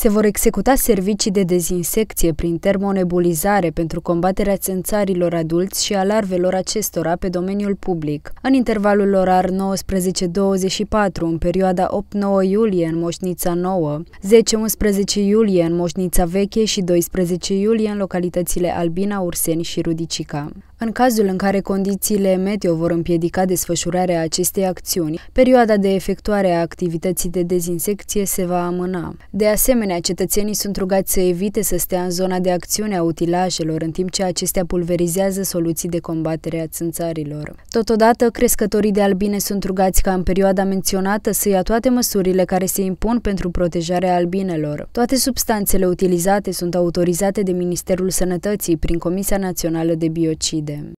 Se vor executa servicii de dezinsecție prin termonebulizare pentru combaterea țânțarilor adulți și a larvelor acestora pe domeniul public. În intervalul orar 19-24, în perioada 8-9 iulie în Moșnița Nouă, 10-11 iulie în Moșnița Veche și 12 iulie în localitățile Albina, Urseni și Rudicica. În cazul în care condițiile meteo vor împiedica desfășurarea acestei acțiuni, perioada de efectuare a activității de dezinsecție se va amâna. De asemenea, asemenea, cetățenii sunt rugați să evite să stea în zona de acțiune a utilajelor, în timp ce acestea pulverizează soluții de combatere a țânțarilor. Totodată, crescătorii de albine sunt rugați ca în perioada menționată să ia toate măsurile care se impun pentru protejarea albinelor. Toate substanțele utilizate sunt autorizate de Ministerul Sănătății prin Comisia Națională de Biocide.